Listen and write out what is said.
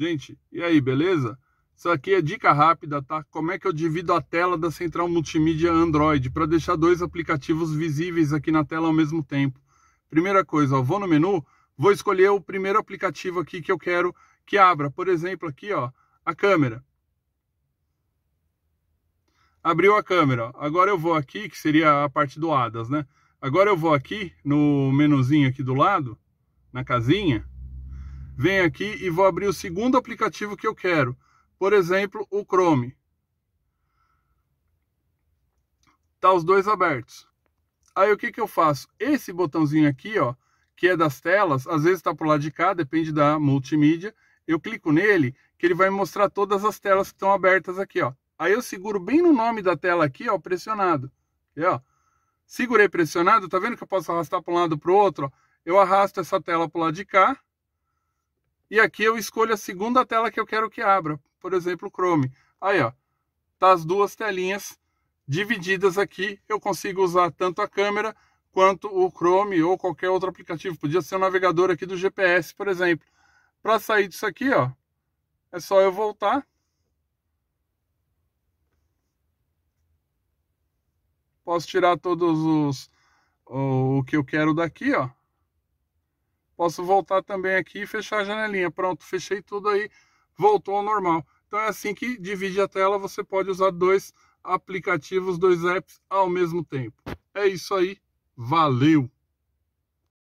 Gente, e aí, beleza? Isso aqui é dica rápida, tá? Como é que eu divido a tela da central multimídia Android para deixar dois aplicativos visíveis aqui na tela ao mesmo tempo? Primeira coisa, ó, vou no menu, vou escolher o primeiro aplicativo aqui que eu quero que abra. Por exemplo, aqui, ó, a câmera. Abriu a câmera. Agora eu vou aqui, que seria a parte do ADAS, né? Agora eu vou aqui no menuzinho aqui do lado, na casinha, venho aqui e vou abrir o segundo aplicativo que eu quero, por exemplo, o Chrome. Tá os dois abertos. Aí o que, que eu faço? Esse botãozinho aqui, ó, que é das telas, às vezes está para o lado de cá, depende da multimídia. Eu clico nele, que ele vai mostrar todas as telas que estão abertas aqui, ó. Aí eu seguro bem no nome da tela aqui, ó, pressionado. E, ó, segurei pressionado, tá vendo que eu posso arrastar para um lado para o outro? Ó? Eu arrasto essa tela para o lado de cá e aqui eu escolho a segunda tela que eu quero que abra, por exemplo, o Chrome. Aí, ó, tá as duas telinhas divididas aqui. Eu consigo usar tanto a câmera quanto o Chrome ou qualquer outro aplicativo. Podia ser o navegador aqui do GPS, por exemplo. Para sair disso aqui, ó, é só eu voltar. Posso tirar todos os o, o que eu quero daqui, ó. Posso voltar também aqui e fechar a janelinha. Pronto, fechei tudo aí, voltou ao normal. Então é assim que divide a tela, você pode usar dois aplicativos, dois apps ao mesmo tempo. É isso aí, valeu!